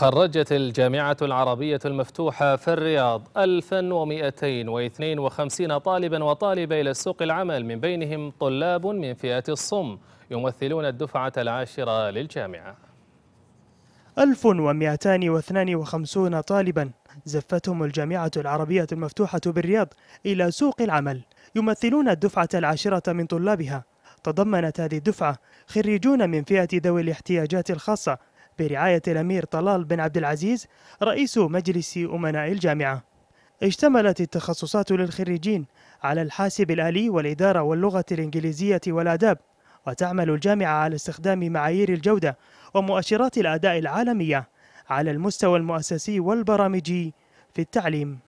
خرجت الجامعة العربية المفتوحة في الرياض 1252 طالبا وطالبة إلى سوق العمل من بينهم طلاب من فئة الصم يمثلون الدفعة العاشرة للجامعة 1252 طالبا زفتهم الجامعة العربية المفتوحة بالرياض إلى سوق العمل يمثلون الدفعة العاشرة من طلابها تضمنت هذه الدفعة خريجون من فئة ذوي الاحتياجات الخاصة برعاية الأمير طلال بن عبد العزيز رئيس مجلس أمناء الجامعة اشتملت التخصصات للخريجين على الحاسب الآلي والإدارة واللغة الإنجليزية والآداب وتعمل الجامعة على استخدام معايير الجودة ومؤشرات الأداء العالمية على المستوى المؤسسي والبرامجي في التعليم